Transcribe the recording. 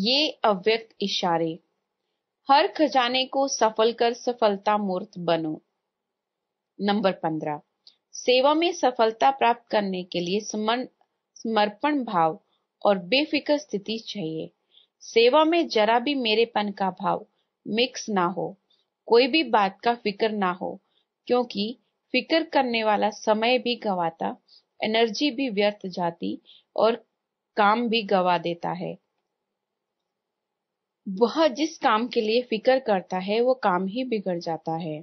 ये अव्यक्त इशारे हर खजाने को सफल कर सफलता मूर्त बनो नंबर पंद्रह सेवा में सफलता प्राप्त करने के लिए समर्पण भाव और बेफिक्र स्थिति चाहिए सेवा में जरा भी मेरेपन का भाव मिक्स ना हो कोई भी बात का फिक्र ना हो क्योंकि फिक्र करने वाला समय भी गवाता एनर्जी भी व्यर्थ जाती और काम भी गवा देता है वह जिस काम के लिए फिक्र करता है वो काम ही बिगड़ जाता है